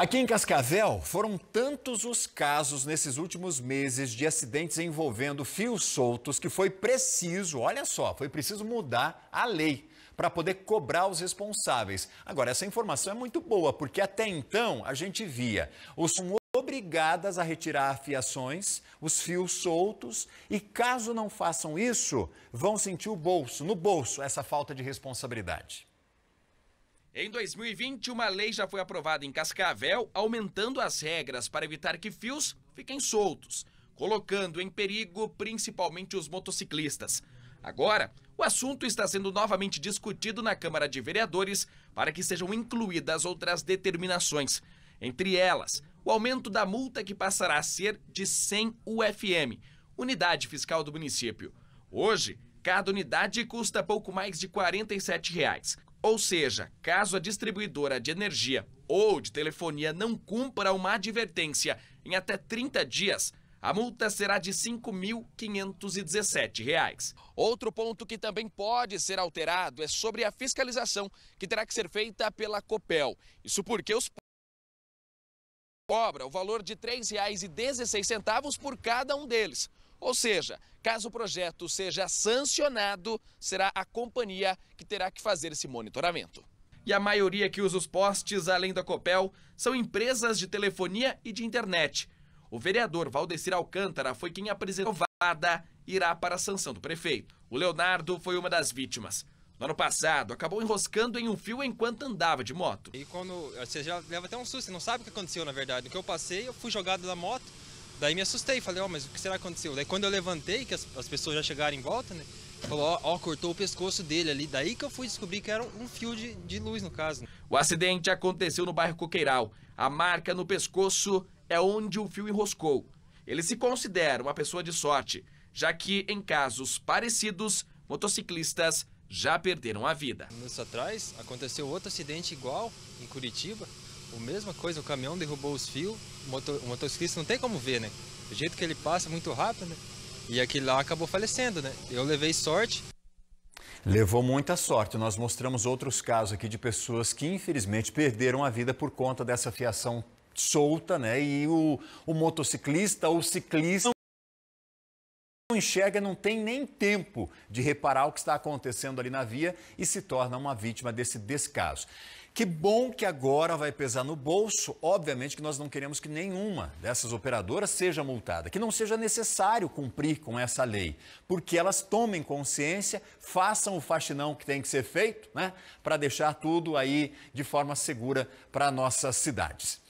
Aqui em Cascavel, foram tantos os casos nesses últimos meses de acidentes envolvendo fios soltos que foi preciso, olha só, foi preciso mudar a lei para poder cobrar os responsáveis. Agora, essa informação é muito boa, porque até então a gente via os obrigadas a retirar afiações, os fios soltos e caso não façam isso, vão sentir o bolso, no bolso essa falta de responsabilidade. Em 2020, uma lei já foi aprovada em Cascavel, aumentando as regras para evitar que fios fiquem soltos, colocando em perigo principalmente os motociclistas. Agora, o assunto está sendo novamente discutido na Câmara de Vereadores para que sejam incluídas outras determinações. Entre elas, o aumento da multa que passará a ser de 100 UFM, unidade fiscal do município. Hoje, cada unidade custa pouco mais de R$ 47. Reais. Ou seja, caso a distribuidora de energia ou de telefonia não cumpra uma advertência em até 30 dias, a multa será de R$ 5.517. Outro ponto que também pode ser alterado é sobre a fiscalização que terá que ser feita pela Copel. Isso porque os cobra o valor de R$ 3,16 por cada um deles. Ou seja, Caso o projeto seja sancionado, será a companhia que terá que fazer esse monitoramento. E a maioria que usa os postes, além da Copel, são empresas de telefonia e de internet. O vereador Valdecir Alcântara foi quem apresentou vada irá para a sanção do prefeito. O Leonardo foi uma das vítimas. No ano passado, acabou enroscando em um fio enquanto andava de moto. E quando. Você já leva até um susto, você não sabe o que aconteceu, na verdade. O que eu passei, eu fui jogado da moto, Daí me assustei, falei, ó, oh, mas o que será que aconteceu? Daí quando eu levantei, que as, as pessoas já chegaram em volta, né? Falou, ó, ó, cortou o pescoço dele ali. Daí que eu fui descobrir que era um fio de, de luz, no caso. Né. O acidente aconteceu no bairro Coqueiral. A marca no pescoço é onde o fio enroscou. Ele se considera uma pessoa de sorte, já que em casos parecidos, motociclistas já perderam a vida. Anos atrás, aconteceu outro acidente igual em Curitiba o mesma coisa, o caminhão derrubou os fios, o, motor, o motociclista não tem como ver, né? O jeito que ele passa é muito rápido, né? E aquele lá acabou falecendo, né? Eu levei sorte. Levou muita sorte. Nós mostramos outros casos aqui de pessoas que infelizmente perderam a vida por conta dessa fiação solta, né? E o, o motociclista ou ciclista enxerga não tem nem tempo de reparar o que está acontecendo ali na via e se torna uma vítima desse descaso. Que bom que agora vai pesar no bolso. Obviamente que nós não queremos que nenhuma dessas operadoras seja multada, que não seja necessário cumprir com essa lei, porque elas tomem consciência, façam o faxinão que tem que ser feito, né, para deixar tudo aí de forma segura para nossas cidades.